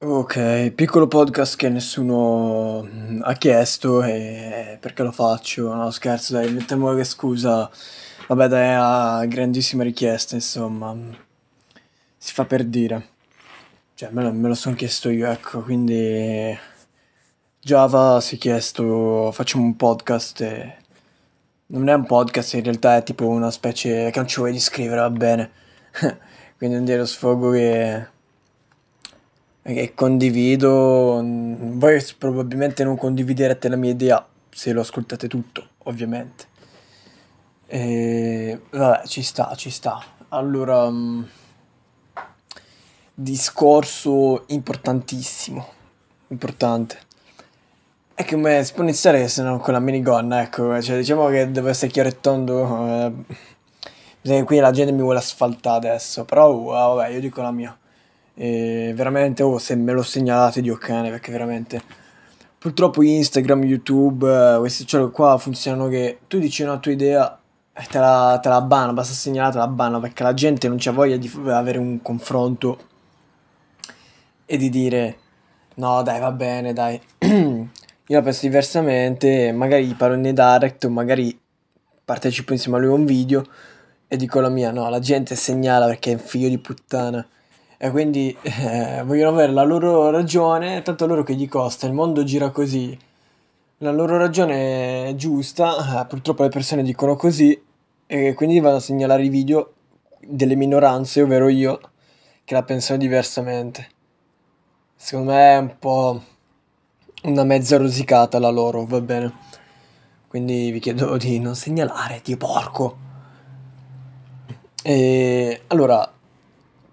Ok, piccolo podcast che nessuno mm, ha chiesto e perché lo faccio? No, scherzo, dai, mettiamo che scusa. Vabbè, dai, ha grandissima richiesta, insomma. Si fa per dire. Cioè, me lo, lo sono chiesto io, ecco, quindi... Java si è chiesto, facciamo un podcast e... Non è un podcast, in realtà è tipo una specie... che non ci vuoi di scrivere, va bene. quindi non dire lo sfogo che e condivido. Mm, voi probabilmente non condividerete la mia idea se lo ascoltate tutto, ovviamente. E, vabbè, ci sta, ci sta. Allora, mm, discorso importantissimo, importante. È come esponenziare se non con la minigonna, ecco, cioè diciamo che devo essere chiaro e tondo, eh, qui la gente mi vuole asfaltare adesso, però uh, vabbè, io dico la mia. E veramente, oh, se me lo segnalate, di cane, perché veramente... Purtroppo Instagram, YouTube, eh, queste cioè qua funzionano che tu dici una tua idea e eh, te la, te la banno, basta segnalare, te la banno, perché la gente non c'ha voglia di avere un confronto e di dire no dai va bene dai io la penso diversamente magari gli parlo nei direct o magari partecipo insieme a lui a un video e dico la mia no la gente segnala perché è un figlio di puttana e quindi eh, vogliono avere la loro ragione, tanto a loro che gli costa, il mondo gira così, la loro ragione è giusta, eh, purtroppo le persone dicono così e quindi vanno a segnalare i video delle minoranze, ovvero io, che la pensano diversamente. Secondo me è un po' una mezza rosicata la loro, va bene. Quindi vi chiedo di non segnalare, di porco. E allora,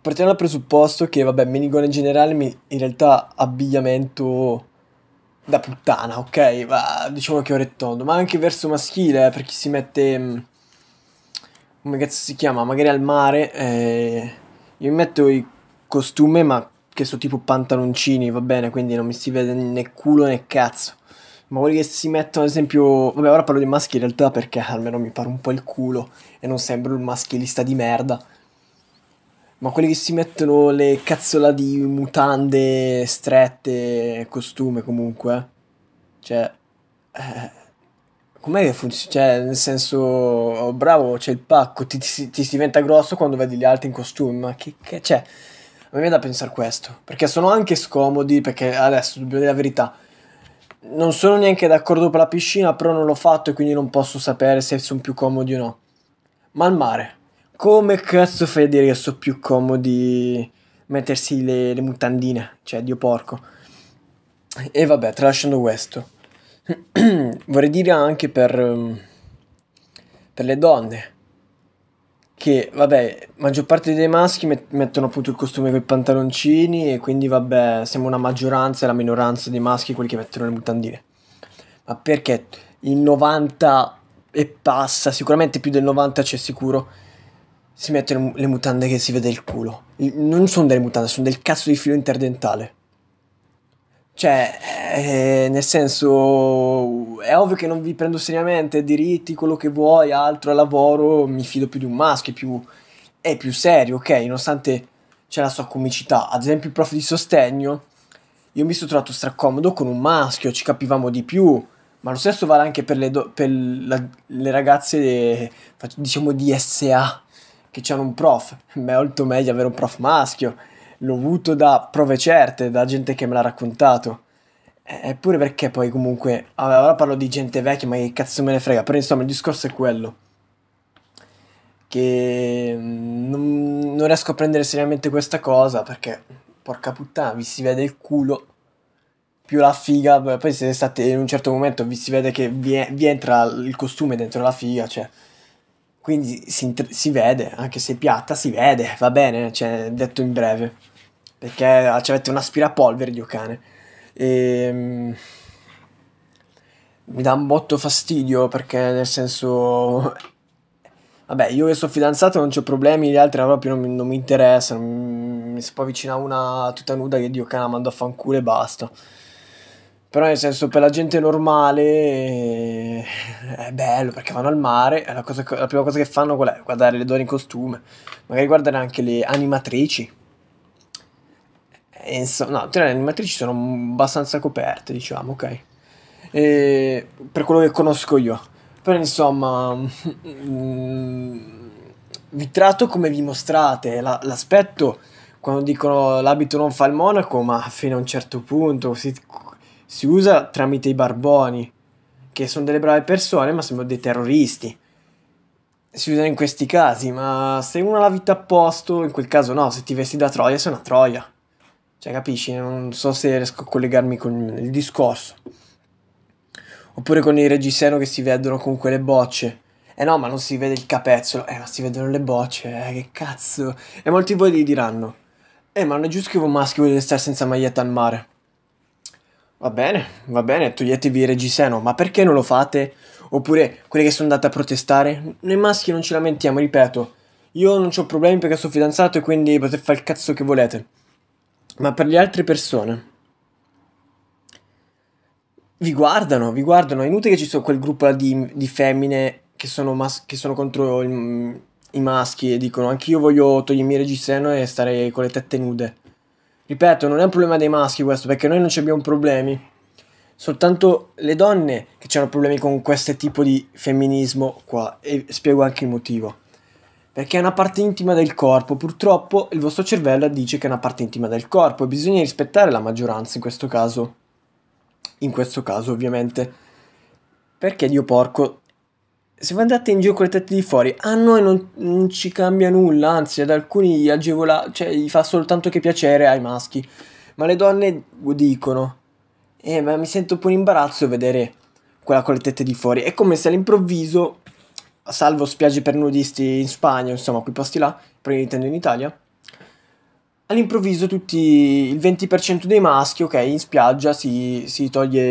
partiamo dal presupposto che, vabbè, minigone in generale, mi, in realtà abbigliamento da puttana, ok? Va, diciamo che orettondo, ma anche verso maschile, eh, per chi si mette... Mh, mm, come cazzo si chiama? Magari al mare. Eh, io mi metto i costume, ma che sono tipo pantaloncini, va bene, quindi non mi si vede né culo né cazzo. Ma quelli che si mettono, ad esempio, vabbè, ora parlo di maschi in realtà perché almeno mi pare un po' il culo e non sembro un maschilista di merda. Ma quelli che si mettono le cazzola di mutande strette, costume comunque. Eh. Cioè... Eh, com'è che funziona? Cioè, nel senso, oh, bravo, c'è il pacco, ti, ti, ti, diventa grosso quando vedi gli altri in costume, ma che, che cioè, a me è da pensare questo, perché sono anche scomodi, perché adesso, dubbio della verità, non sono neanche d'accordo per la piscina, però non l'ho fatto e quindi non posso sapere se sono più comodi o no. Ma al mare, come cazzo fai a dire che sono più comodi mettersi le, le mutandine? Cioè, dio porco. E vabbè, tralasciando questo, vorrei dire anche per, ehm, per le donne che vabbè, maggior parte dei maschi met mettono appunto il costume con i pantaloncini e quindi vabbè, siamo una maggioranza e la minoranza dei maschi quelli che mettono le mutandine. Ma perché il 90 e passa, sicuramente più del 90 c'è sicuro si mettono le mutande che si vede il culo. Non sono delle mutande, sono del cazzo di filo interdentale. Cioè, eh, nel senso, è ovvio che non vi prendo seriamente, diritti, quello che vuoi, altro, lavoro, mi fido più di un maschio, più, è più serio, ok? Nonostante c'è la sua comicità. Ad esempio il prof di sostegno, io mi sono trovato stracomodo con un maschio, ci capivamo di più, ma lo stesso vale anche per le, per la, le ragazze, eh, diciamo, di SA, che c'hanno un prof, ma è molto meglio avere un prof maschio. L'ho avuto da prove certe, da gente che me l'ha raccontato. Eppure perché poi comunque... ora parlo di gente vecchia, ma che cazzo me ne frega. Però insomma il discorso è quello. Che mm, non, non riesco a prendere seriamente questa cosa perché, porca puttana, vi si vede il culo più la figa. Poi se state in un certo momento vi si vede che vi, vi entra il costume dentro la figa, cioè quindi si, si, vede, anche se è piatta si vede, va bene, cioè, detto in breve, perché ah, avete un aspirapolvere di cane. E, um, mi dà un botto fastidio perché nel senso... Vabbè, io che sono fidanzato non ho problemi, gli altri proprio non, non mi interessano. Mi si può avvicinare una tutta nuda che Dio cana mando a fanculo e basta. Però nel senso, per la gente normale eh, è bello perché vanno al mare e la, cosa, la prima cosa che fanno qual è? Guardare le donne in costume, magari guardare anche le animatrici. E, eh, insomma, no, le animatrici sono abbastanza coperte, diciamo, ok? E, per quello che conosco io. Però insomma, mm, vi tratto come vi mostrate, l'aspetto... quando dicono l'abito non fa il monaco, ma fino a un certo punto si si usa tramite i barboni, che sono delle brave persone ma sembrano dei terroristi. Si usano in questi casi, ma se uno ha la vita a posto, in quel caso no, se ti vesti da troia sei una troia. Cioè, capisci? Non so se riesco a collegarmi con il discorso. Oppure con i reggiseno che si vedono comunque le bocce. Eh no, ma non si vede il capezzolo. Eh, ma si vedono le bocce. Eh, che cazzo. E molti di voi gli diranno. Eh, ma non è giusto che un maschio voglia stare senza maglietta al mare. Va bene, va bene, toglietevi il reggiseno, ma perché non lo fate? Oppure quelle che sono andate a protestare? Noi maschi non ci lamentiamo, ripeto. Io non ho problemi perché sono fidanzato e quindi potete fare il cazzo che volete. Ma per le altre persone. Vi guardano, vi guardano. È inutile che ci sia quel gruppo di, di femmine che sono, che sono contro il, i maschi e dicono anch'io voglio togliermi il reggiseno e stare con le tette nude. Ripeto, non è un problema dei maschi questo, perché noi non ci abbiamo problemi. Soltanto le donne che hanno problemi con questo tipo di femminismo qua, e spiego anche il motivo. Perché è una parte intima del corpo, purtroppo il vostro cervello dice che è una parte intima del corpo e bisogna rispettare la maggioranza in questo caso. In questo caso ovviamente. Perché Dio porco se voi andate in giro con le tette di fuori, a ah noi non, non ci cambia nulla, anzi ad alcuni gli agevola, cioè gli fa soltanto che piacere ai maschi, ma le donne dicono, eh ma mi sento un po' in imbarazzo vedere quella con le tette di fuori, è come se all'improvviso, salvo spiagge per nudisti in Spagna, insomma quei posti là, prima di intendo in Italia, all'improvviso tutti, il 20% dei maschi, ok, in spiaggia si, si toglie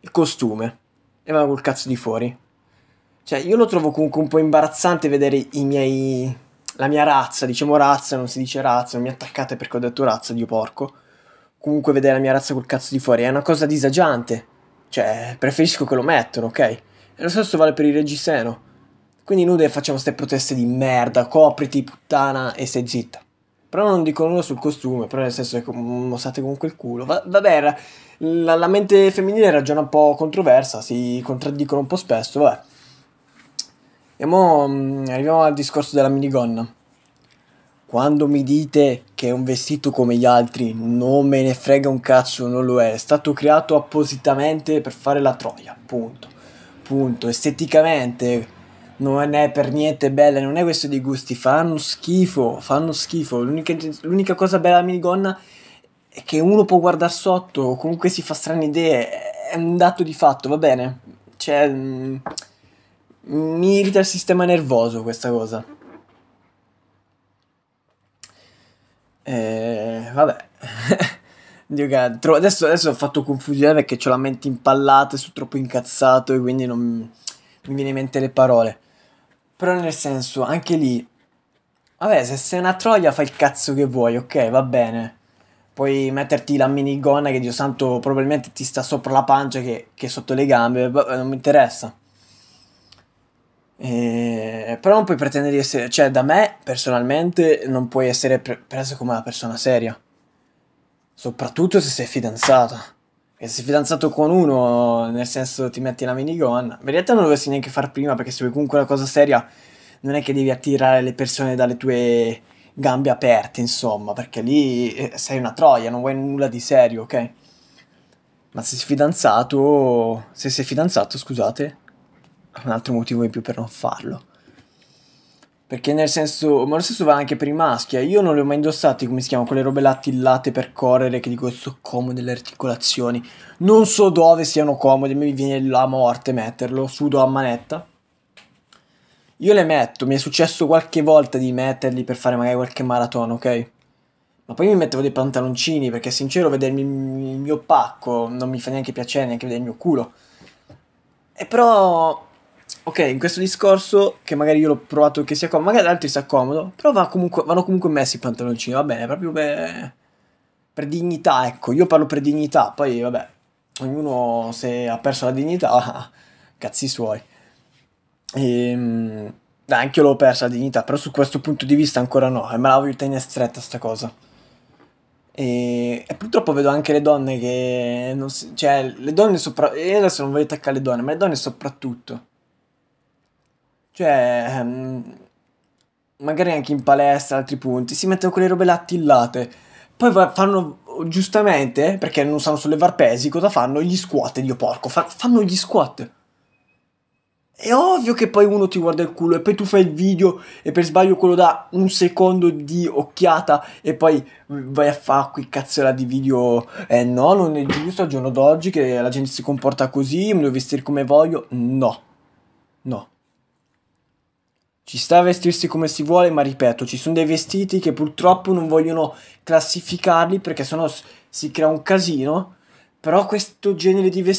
il costume e va col cazzo di fuori. Cioè, io lo trovo comunque un po' imbarazzante vedere i miei... la mia razza, diciamo razza, non si dice razza, non mi attaccate perché ho detto razza, dio porco. Comunque vedere la mia razza col cazzo di fuori è una cosa disagiante. Cioè, preferisco che lo mettano, ok? E lo stesso vale per il reggiseno. Quindi nude facciamo ste proteste di merda, copriti puttana e stai zitta. Però non dico nulla sul costume, però nel senso che mostrate comunque il culo. Va vabbè, la, la mente femminile ragiona un po' controversa, si contraddicono un po' spesso, vabbè. E mo mm, arriviamo al discorso della minigonna. Quando mi dite che è un vestito come gli altri, non me ne frega un cazzo, non lo è. È stato creato appositamente per fare la troia, punto. Punto. Esteticamente non è per niente bella, non è questo dei gusti, fanno schifo, fanno schifo. L'unica, l'unica cosa bella della minigonna è che uno può guardare sotto, comunque si fa strane idee, è un dato di fatto, va bene? Cioè... Mh mm, mi irrita il sistema nervoso questa cosa. Eh, vabbè. adesso, adesso ho fatto confusione perché ho la mente impallata e sono troppo incazzato e quindi non mi viene in mente le parole. Però nel senso, anche lì... Vabbè, se sei una troia fai il cazzo che vuoi, ok, va bene. Puoi metterti la minigonna che Dio santo probabilmente ti sta sopra la pancia che, che sotto le gambe, non mi interessa. Eh, però non puoi pretendere di essere, cioè da me personalmente non puoi essere pre preso come una persona seria. Soprattutto se sei fidanzato. Perché se sei fidanzato con uno, nel senso ti metti la minigonna. In realtà non lo dovresti neanche far prima, perché se vuoi comunque una cosa seria, non è che devi attirare le persone dalle tue gambe aperte, insomma, perché lì eh, sei una troia, non vuoi nulla di serio, ok? Ma se sei fidanzato, se sei fidanzato, scusate, un altro motivo in più per non farlo. Perché nel senso, ma lo stesso vale anche per i maschi, eh. io non li ho mai indossati, come si chiamano, quelle robe lattillate per correre che dico so comode le articolazioni. Non so dove siano comode, mi viene la morte metterlo, sudo a manetta. Io le metto, mi è successo qualche volta di metterli per fare magari qualche maratona, ok? Ma poi mi mettevo dei pantaloncini, perché sincero vedermi il mio pacco non mi fa neanche piacere, neanche vedere il mio culo. E però ok, in questo discorso, che magari io l'ho provato che sia comodo, magari ad altri sta comodo, però va comunque, vanno comunque messi i pantaloncini, va bene, proprio per, per dignità, ecco, io parlo per dignità, poi vabbè, ognuno se ha perso la dignità, cazzi suoi. Ehm, dai, Anche io l'ho persa la dignità, però su questo punto di vista ancora no, e me la voglio tenere stretta sta cosa. E, e, purtroppo vedo anche le donne che... Non si, cioè, le donne soprattutto... E adesso non voglio attaccare le donne, ma le donne soprattutto. Cioè, ehm, magari anche in palestra, altri punti, si mettono quelle robe lattillate. Poi fanno giustamente, perché non sanno sollevare pesi, cosa fanno? Gli squat, dio porco, fanno gli squat. È ovvio che poi uno ti guarda il culo e poi tu fai il video e per sbaglio quello dà un secondo di occhiata e poi vai a fare quei cazzola di video. Eh no, non è giusto al giorno d'oggi che la gente si comporta così, mi devo vestire come voglio. No. Ci sta a vestirsi come si vuole, ma ripeto, ci sono dei vestiti che purtroppo non vogliono classificarli perché sennò si crea un casino. Però questo genere di vestiti